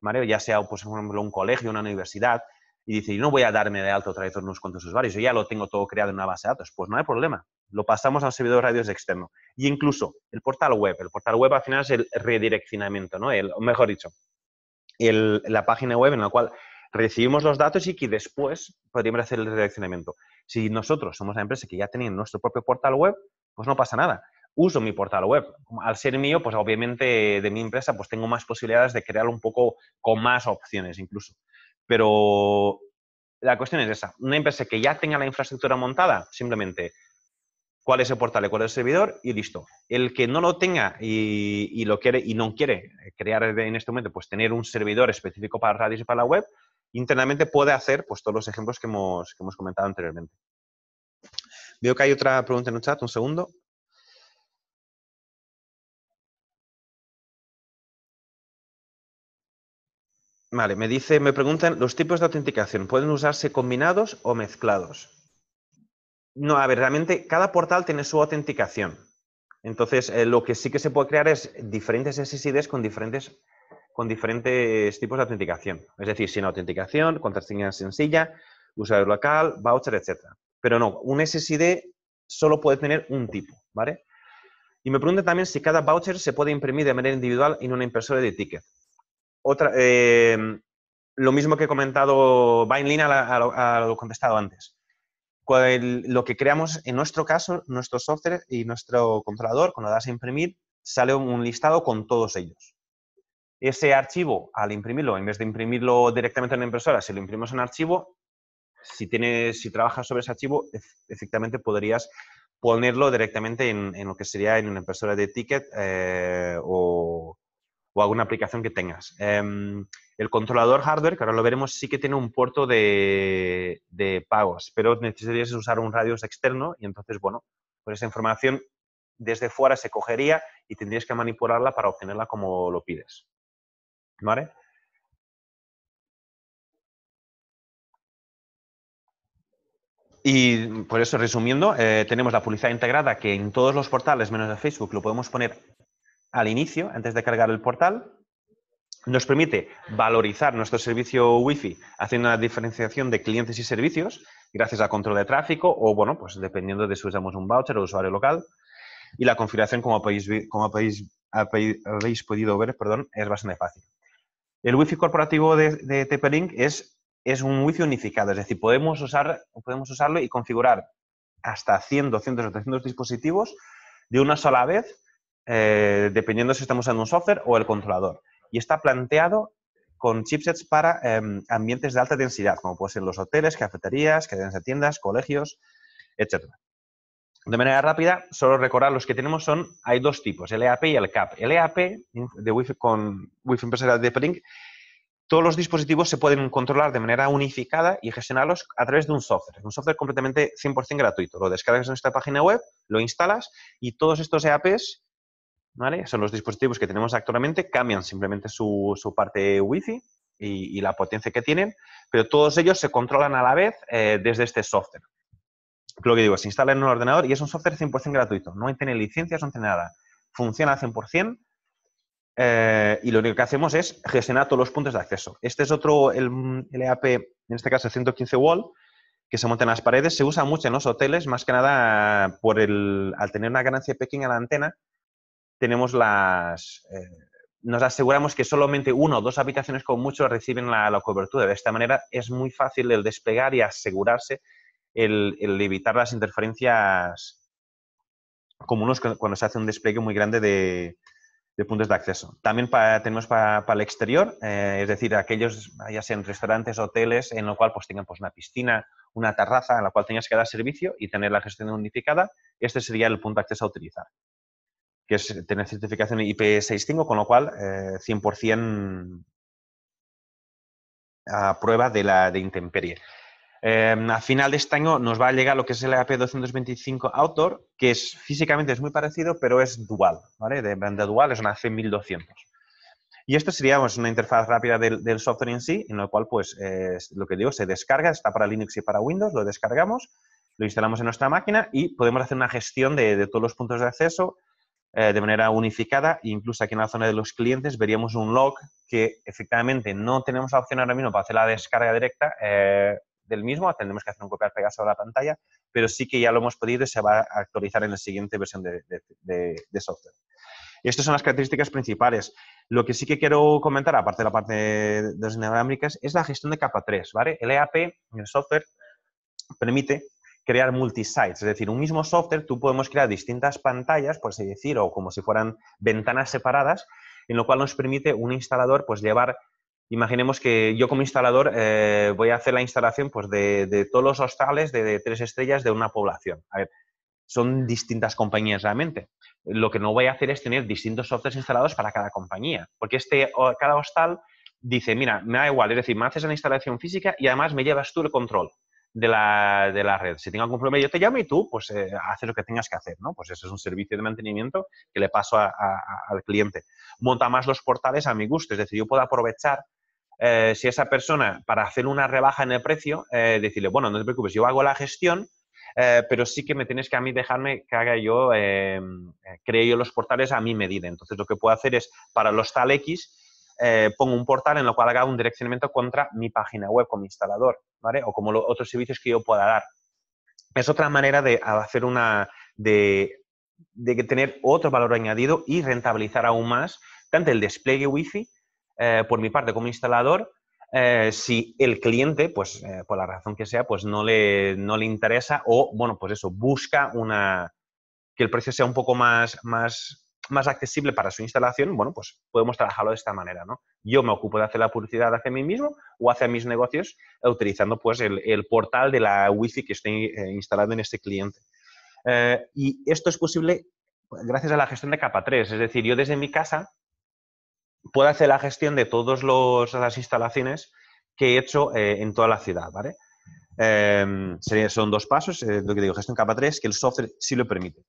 ¿vale? ya sea pues, por ejemplo, un colegio, una universidad, y dice, yo no voy a darme de alto otra vez unos cuantos usuarios, yo ya lo tengo todo creado en una base de datos, pues no hay problema lo pasamos a un servidor de radios externo. Y incluso el portal web, el portal web al final es el redireccionamiento, ¿no? El, mejor dicho, la página web en la cual recibimos los datos y que después podríamos hacer el redireccionamiento. Si nosotros somos la empresa que ya tiene nuestro propio portal web, pues no pasa nada. Uso mi portal web. Al ser mío, pues obviamente de mi empresa, pues tengo más posibilidades de crear un poco con más opciones incluso. Pero la cuestión es esa. Una empresa que ya tenga la infraestructura montada, simplemente cuál es el portal y cuál es el servidor y listo. El que no lo tenga y, lo quiere y no quiere crear en este momento, pues tener un servidor específico para radio y para la web, internamente puede hacer pues todos los ejemplos que hemos, que hemos comentado anteriormente. Veo que hay otra pregunta en el chat, un segundo. Vale, me dice, me preguntan, ¿los tipos de autenticación pueden usarse combinados o mezclados? No, a ver, realmente cada portal tiene su autenticación. Entonces, eh, lo que sí que se puede crear es diferentes SSIDs con diferentes, con diferentes tipos de autenticación. Es decir, sin autenticación, contraseña sencilla, usuario local, voucher, etc. Pero no, un SSID solo puede tener un tipo, ¿vale? Y me pregunta también si cada voucher se puede imprimir de manera individual en una impresora de ticket. Otra, eh, lo mismo que he comentado, va en línea lo, a lo contestado antes lo que creamos, en nuestro caso, nuestro software y nuestro controlador, cuando das a imprimir, sale un listado con todos ellos. Ese archivo, al imprimirlo, en vez de imprimirlo directamente en la impresora, si lo imprimimos en archivo, si, tienes, si trabajas sobre ese archivo, efectivamente podrías ponerlo directamente en, lo que sería en una impresora de ticket eh, o o alguna aplicación que tengas. Em, el controlador hardware, que ahora lo veremos, sí que tiene un puerto de, pagos, pero necesitarías usar un radios externo y entonces, bueno, pues esa información desde fuera se cogería y tendrías que manipularla para obtenerla como lo pides. ¿Vale? Y por eso, resumiendo, eh, tenemos la publicidad integrada que en todos los portales, menos de Facebook, lo podemos poner al inicio, antes de cargar el portal, nos permite valorizar nuestro servicio Wi-Fi haciendo una diferenciación de clientes y servicios gracias a control de tráfico o, bueno, pues dependiendo de si usamos un voucher o usuario local. Y la configuración, como, podéis, como podéis, habéis podido ver, perdón, es bastante fácil. El Wi-Fi corporativo de, de tp es, es un Wi-Fi unificado, es decir, podemos, usar, podemos usarlo y configurar hasta 100, 200 300 dispositivos de una sola vez eh, dependiendo si estamos usando un software o el controlador. Y está planteado con chipsets para em, ambientes de alta densidad, como pueden ser los hoteles, cafeterías, cadenas de tiendas, colegios, etc. De manera rápida, solo recordar los que tenemos son, hay dos tipos, el EAP y el CAP. El EAP de Wi-Fi con Wi-Fi empresarial de Link, todos los dispositivos se pueden controlar de manera unificada y gestionarlos a través de un software, un software completamente 100% gratuito. Lo descargas en nuestra página web, lo instalas y todos estos EAPs son los dispositivos que tenemos actualmente, cambian simplemente su, su parte Wi-Fi y, la potencia que tienen, pero todos ellos se controlan a la vez eh, desde este software. Lo que digo, se instala en un ordenador y es un software 100% gratuito, no tiene licencias, no tiene nada. Funciona al 100%. Eh, y lo único que hacemos es gestionar todos los puntos de acceso. Este es otro el, LAP, e en este caso 115 wall, que se monta en las paredes. Se usa mucho en los hoteles, más que nada por el, al tener una ganancia pequeña la antena, tenemos las... Eh, nos aseguramos que solamente uno o dos habitaciones con mucho reciben la, la, cobertura. De esta manera es muy fácil el desplegar y asegurarse el, el evitar las interferencias comunes cuando se hace un despliegue muy grande de, de puntos de acceso. También tenemos para, el exterior, eh, es decir, aquellos, ya sean restaurantes, hoteles, en lo cual pues tengan pues, una piscina, una terraza, en la cual tengas que dar servicio y tener la gestión unificada, este sería el punto de acceso a utilizar que es tener certificación IP65, con lo cual 100% eh, a prueba de la de intemperie. Eh, a final de este año nos va a llegar lo que es el AP225 Outdoor, que es, físicamente es muy parecido, pero es dual, ¿vale? De banda dual, es una C1200. Y esto sería pues, una interfaz rápida del, software en sí, en lo cual, pues, lo que digo, se descarga, está para Linux y para Windows, lo descargamos, lo instalamos en nuestra máquina y podemos hacer una gestión de todos los puntos de acceso, eh, de manera unificada incluso aquí en la zona de los clientes veríamos un log que efectivamente no tenemos la opción ahora mismo para hacer la descarga directa eh, del mismo, tendremos que hacer un copiar pegar sobre la pantalla, pero sí que ya lo hemos podido y se va a actualizar en la siguiente versión de, de, software. Estas son las características principales. Lo que sí que quiero comentar, aparte de la parte de las es la gestión de capa 3. ¿vale? El EAP, el software, permite crear multisites, es decir, un mismo software tú podemos crear distintas pantallas, por así decir, o como si fueran ventanas separadas, en lo cual nos permite un instalador pues llevar, imaginemos que yo como instalador eh, voy a hacer la instalación pues de, todos los hostales de, tres estrellas de una población. A ver, son distintas compañías realmente. Lo que no voy a hacer es tener distintos softwares instalados para cada compañía, porque este, cada hostal dice, mira, me da igual, es decir, me haces la instalación física y además me llevas tú el control de la, red. Si tengo algún problema, yo te llamo y tú, pues, eh, haces lo que tengas que hacer, ¿no? Pues eso es un servicio de mantenimiento que le paso al cliente. Monta más los portales a mi gusto, es decir, yo puedo aprovechar eh, si esa persona, para hacer una rebaja en el precio, eh, decirle, bueno, no te preocupes, yo hago la gestión, pero sí que me tienes que a mí dejarme que haga yo, em, creo yo los portales a mi medida. Entonces, lo que puedo hacer es, para los tal X, eh, pongo un portal en el cual haga un direccionamiento contra mi página web, como instalador, ¿vale? O como otros servicios que yo pueda dar. Es otra manera de hacer una, de, de tener otro valor añadido y rentabilizar aún más tanto el despliegue wifi eh, por mi parte como instalador, eh, si el cliente, pues eh, por la razón que sea, pues no le, no le interesa o, bueno, pues eso, busca una que el precio sea un poco más, más más accesible para su instalación, bueno, pues podemos trabajarlo de esta manera, ¿no? Yo me ocupo de hacer la publicidad hacia mí mismo o hacia mis negocios eh, utilizando, pues, el, portal de la Wi-Fi que estoy eh, instalando en este cliente. Eh, y esto es posible pues, gracias a la gestión de capa 3, es decir, yo desde mi casa puedo hacer la gestión de todas las instalaciones que he hecho en toda la ciudad, ¿vale? son dos pasos, lo que digo, gestión capa 3, que el software sí lo permite.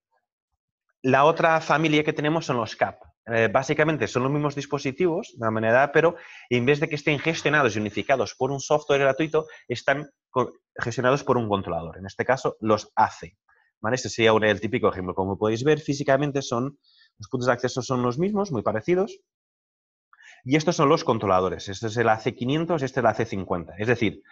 La otra familia que tenemos son los CAP. Eh, básicamente son los mismos dispositivos, de una manera, pero en vez de que estén gestionados y unificados por un software gratuito, están gestionados por un controlador. En este caso, los AC. ¿Vale? Este sería un, el típico ejemplo. Como podéis ver, físicamente son los puntos de acceso son los mismos, muy parecidos. Y estos son los controladores. Este es el AC500, este es el AC50. Es decir,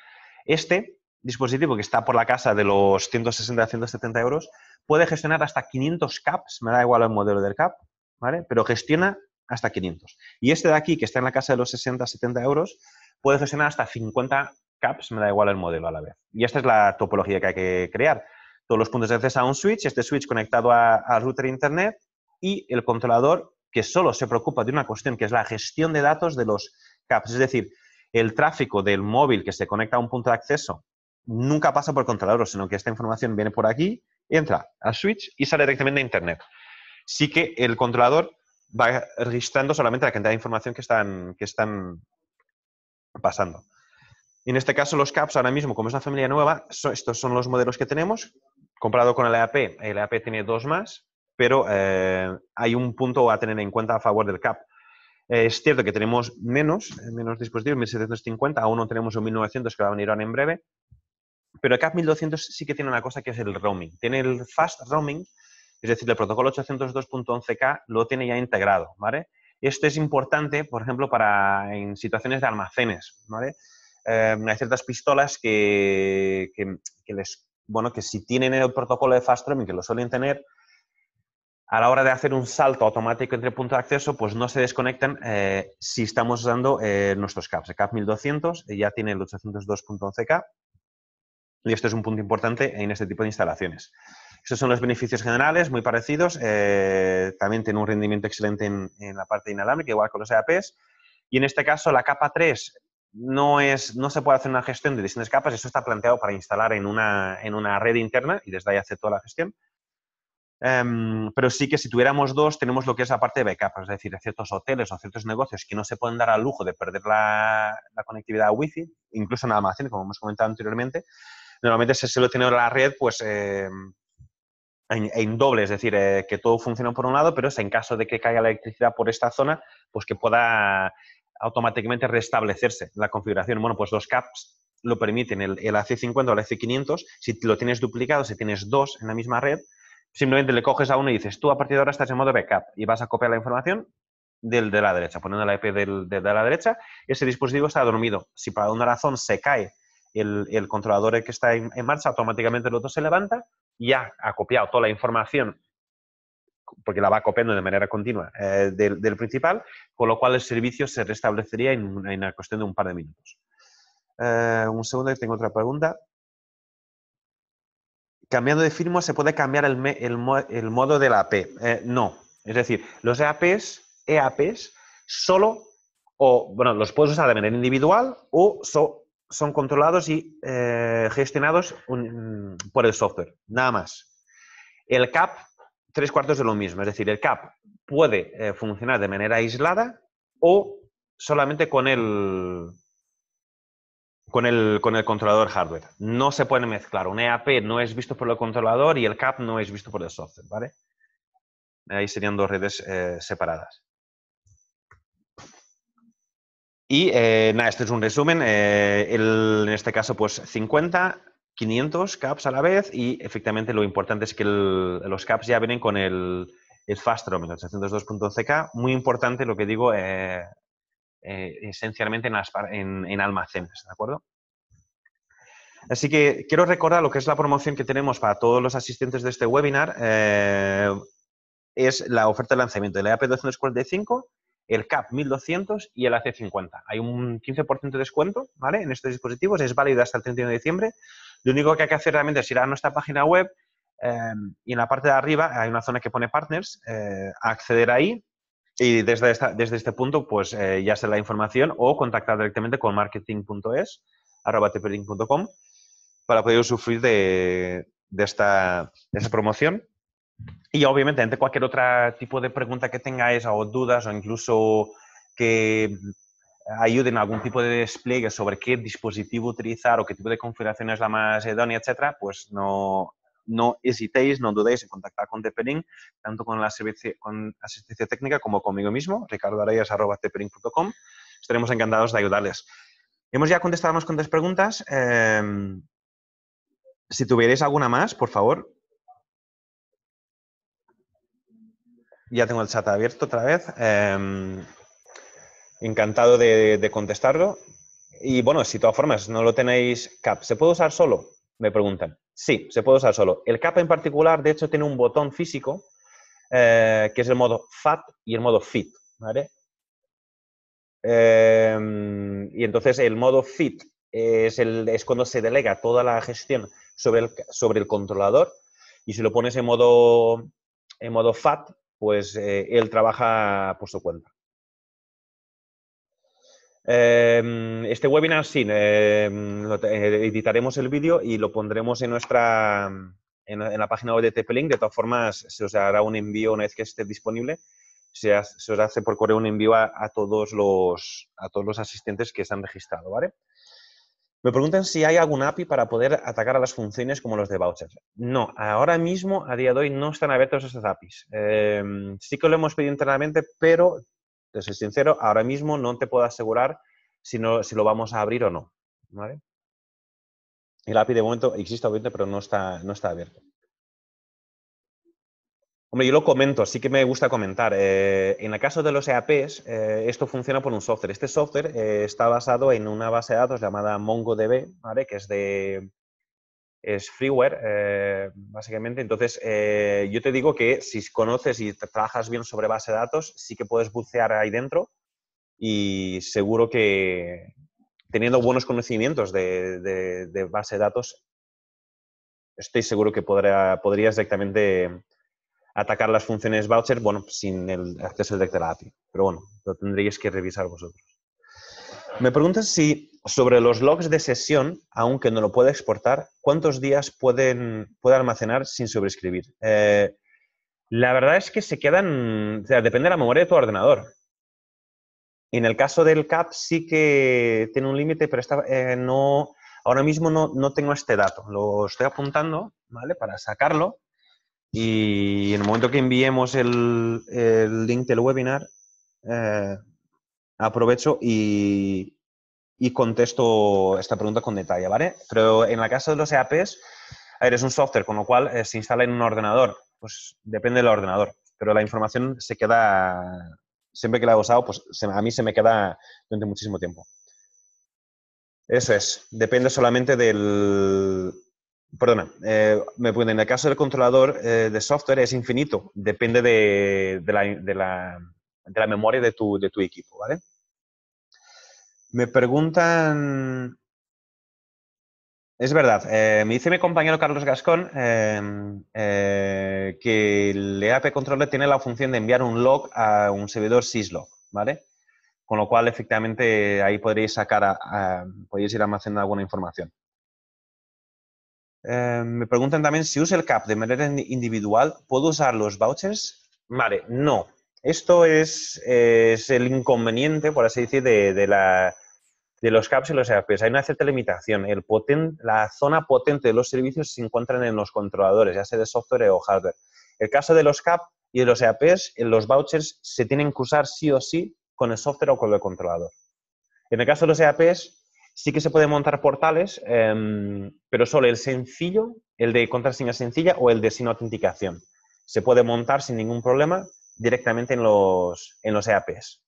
este dispositivo que está por la casa de los 160 170 euros puede gestionar hasta 500 CAPs, me da igual el modelo del CAP, ¿vale? Pero gestiona hasta 500. Y este de aquí, que está en la casa de los 60 70 euros, puede gestionar hasta 50 CAPs, me da igual el modelo a la vez. Y esta es la topología que hay que crear. Todos los puntos de acceso a un switch, este switch conectado al router internet y el controlador que solo se preocupa de una cuestión, que es la gestión de datos de los CAPs. Es decir, el tráfico del móvil que se conecta a un punto de acceso nunca pasa por controlador, sino que esta información viene por aquí, entra al switch y sale directamente a Internet. Sí que el controlador va registrando solamente la cantidad de información que están, que están pasando. en este caso, los CAPS ahora mismo, como es una familia nueva, estos son los modelos que tenemos. Comparado con el EAP, el EAP tiene dos más, pero eh, hay un punto a tener en cuenta a favor del CAP. Eh, es cierto que tenemos menos, menos dispositivos, 1750, aún no tenemos un 1900 que van a venir en breve, pero CAP 1200 sí que tiene una cosa que es el roaming. Tiene el fast roaming, es decir, el protocolo 802.11k lo tiene ya integrado, ¿vale? Esto es importante, por ejemplo, para en situaciones de almacenes, ¿vale? Em, hay ciertas pistolas que, que, les, bueno, que si tienen el protocolo de fast roaming, que lo suelen tener, a la hora de hacer un salto automático entre puntos de acceso, pues no se desconectan eh, si estamos usando eh, nuestros CAPs. El CAP 1200 ya tiene el 802.11K y esto es un punto importante en este tipo de instalaciones. Estos son los beneficios generales, muy parecidos. Eh, también tiene un rendimiento excelente en, la parte inalámbrica, igual con los EAPs. Y en este caso, la capa 3 no, es, no se puede hacer una gestión de distintas capas. Eso está planteado para instalar en una, en una red interna y desde ahí hace toda la gestión. Em, pero sí que si tuviéramos dos, tenemos lo que es la parte de backup, es decir, ciertos hoteles o ciertos negocios que no se pueden dar al lujo de perder la, la conectividad wifi Wi-Fi, incluso en almacenes, como hemos comentado anteriormente, normalmente se ahora la red pues eh, en, doble, es decir, eh, que todo funciona por un lado, pero es en caso de que caiga la electricidad por esta zona, pues que pueda automáticamente restablecerse la configuración. Bueno, pues los CAPs lo permiten, el, AC50 o el AC500, si lo tienes duplicado, si tienes dos en la misma red, simplemente le coges a uno y dices, tú a partir de ahora estás en modo backup y vas a copiar la información del de la derecha, poniendo la IP del, de la derecha, ese dispositivo está dormido. Si para una razón se cae el, controlador que está en, marcha, automáticamente el otro se levanta y ya ha copiado toda la información, porque la va copiando de manera continua, eh, del, principal, con lo cual el servicio se restablecería en una, cuestión de un par de minutos. Eh, un segundo, que tengo otra pregunta. Cambiando de firma, ¿se puede cambiar el, modo de la AP? Eh, no. Es decir, los EAPs, EAPs solo o, bueno, los puedes usar de manera individual o so, son controlados y eh, gestionados por el software, nada más. El CAP, tres cuartos de lo mismo, es decir, el CAP puede eh, funcionar de manera aislada o solamente con el, con con el controlador hardware. No se pueden mezclar. Un EAP no es visto por el controlador y el CAP no es visto por el software, ¿vale? Ahí serían dos redes eh, separadas. Y eh, nada, este es un resumen. Eh, en este caso, pues 50, 500 caps a la vez y efectivamente lo importante es que los caps ya vienen con el, el Fastrom, 802.11k. Muy importante lo que digo eh, esencialmente en, almacenes, ¿de acuerdo? Así que quiero recordar lo que es la promoción que tenemos para todos los asistentes de este webinar. es la oferta de lanzamiento de la EAP 245 el CAP 1200 y el AC50. Hay un 15% de descuento ¿vale? en estos dispositivos, es válido hasta el 31 de diciembre. Lo único que hay que hacer realmente es ir a nuestra página web em, y en la parte de arriba hay una zona que pone partners, eh, acceder ahí y desde, desde este punto pues eh, ya será la información o contactar directamente con marketing.es arroba para poder sufrir de, de, esta, de esta promoción y obviamente, ante cualquier otro tipo de pregunta que tengáis o dudas o incluso que ayuden a algún tipo de despliegue sobre qué dispositivo utilizar o qué tipo de configuración es la más idónea, etcétera, pues no, no hesitéis, no dudéis en contactar con Teppering, tanto con la con asistencia técnica como conmigo mismo, ricardoarellas.teppering.com. Estaremos encantados de ayudarles. Hemos ya contestado más con tres preguntas. Em, si tuvierais alguna más, por favor, ya tengo el chat abierto otra vez. Em, encantado de, contestarlo. Y bueno, si de todas formas no lo tenéis CAP, ¿se puede usar solo? Me preguntan. Sí, se puede usar solo. El CAP en particular, de hecho, tiene un botón físico eh, que es el modo FAT y el modo FIT. Em, y entonces el modo FIT es, el, es cuando se delega toda la gestión sobre el, sobre el controlador y si lo pones en modo, en modo FAT, pues eh, él trabaja por su cuenta. Em, este webinar sí, em, eh, editaremos el vídeo y lo pondremos en nuestra en, la página web de TP-Link. De todas formas, se os hará un envío una vez que esté disponible. Se, os hace por correo un envío a, a, todos los, a todos los asistentes que se han registrado, ¿vale? Me preguntan si hay algún API para poder atacar a las funciones como los de vouchers. No, ahora mismo, a día de hoy, no están abiertos esos APIs. Em, sí que lo hemos pedido internamente, pero, te soy sincero, ahora mismo no te puedo asegurar si, no, si lo vamos a abrir o no. El API de momento existe, obviamente, pero no está, no está abierto. Hombre, yo lo comento, sí que me gusta comentar. Eh, en el caso de los EAPs, eh, esto funciona por un software. Este software eh, está basado en una base de datos llamada MongoDB, que es de es freeware, básicamente. Entonces, yo te digo que si conoces y trabajas bien sobre base de datos, sí que puedes bucear ahí dentro y seguro que teniendo buenos conocimientos de, base de datos, estoy seguro que podrías directamente atacar las funciones voucher, bueno, pues, sin el acceso directo a la API. Pero bueno, lo tendríais que revisar vosotros. Me preguntan si sobre los logs de sesión, aunque no lo pueda exportar, ¿cuántos días pueden, puede almacenar sin sobrescribir eh, la verdad es que se quedan, o sea, depende de la memoria de tu ordenador. en el caso del CAP sí que tiene un límite, pero eh, no, ahora mismo no, no tengo este dato. Lo estoy apuntando, ¿vale? Para sacarlo, y en el momento que enviemos el, link del webinar, eh, aprovecho y, contesto esta pregunta con detalle, ¿vale? Pero en la casa de los EAPs, eres un software, con lo cual eh, se instala en un ordenador. Pues depende del ordenador, pero la información se queda, siempre que la he usado, pues a mí se me queda durante muchísimo tiempo. Eso es, depende solamente del, perdona, eh, me en el caso del controlador eh, de software es infinito, depende de, la, memoria de tu, de tu equipo, ¿vale? Me preguntan... Es verdad, eh, me dice mi compañero Carlos Gascón em, que el EAP Controller tiene la función de enviar un log a un servidor syslog, ¿vale? Con lo cual, efectivamente, ahí podréis sacar, podéis ir almacenando alguna información. Eh, me preguntan también si uso el CAP de manera individual, ¿puedo usar los vouchers? Vale, no. Esto es, es el inconveniente, por así decir, de, los CAPs y los EAPs. Hay una cierta limitación. El la zona potente de los servicios se encuentran en los controladores, ya sea de software o hardware. El caso de los CAP y de los EAPs, los vouchers se tienen que usar sí o sí con el software o con el controlador. En el caso de los EAPs, Sí que se pueden montar portales, em, pero solo el sencillo, el de contraseña sencilla o el de sin autenticación. Se puede montar sin ningún problema directamente en los, en los EAPs.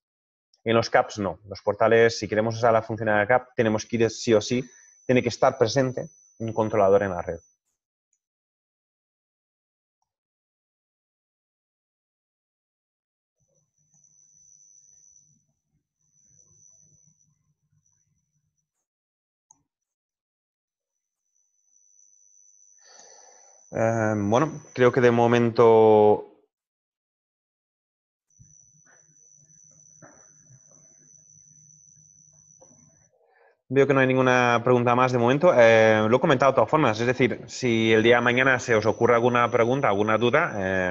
En los CAPs no. Los portales, si queremos usar la funcionalidad CAP, tenemos que ir sí o sí, tiene que estar presente un controlador en la red. Em, bueno, creo que de momento... Veo que no hay ninguna pregunta más de momento. Em, lo he comentado de todas formas. Es decir, si el día de mañana se os ocurre alguna pregunta, alguna duda,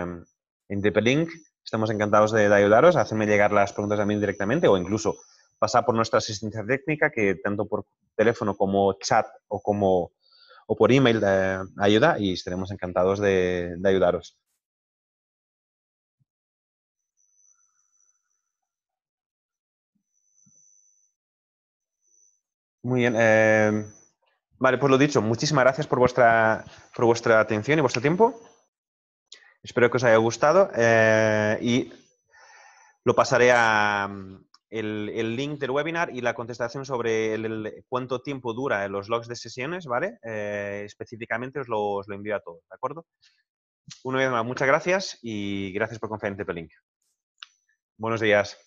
em, en TP-Link estamos encantados de, de, ayudaros. Hacerme llegar las preguntas a mí directamente o incluso pasar por nuestra asistencia técnica que tanto por teléfono como chat o como o por email de ayuda y estaremos encantados de, ayudaros. Muy bien. Em, vale, pues lo dicho, muchísimas gracias por vuestra, por vuestra atención y vuestro tiempo. Espero que os haya gustado eh, y lo pasaré a, el, link del webinar y la contestación sobre el, cuánto tiempo dura los logs de sesiones, ¿vale? Eh, específicamente os lo, lo, envío a todos, ¿de acuerdo? Una vez más, muchas gracias y gracias por confiar en link Buenos días.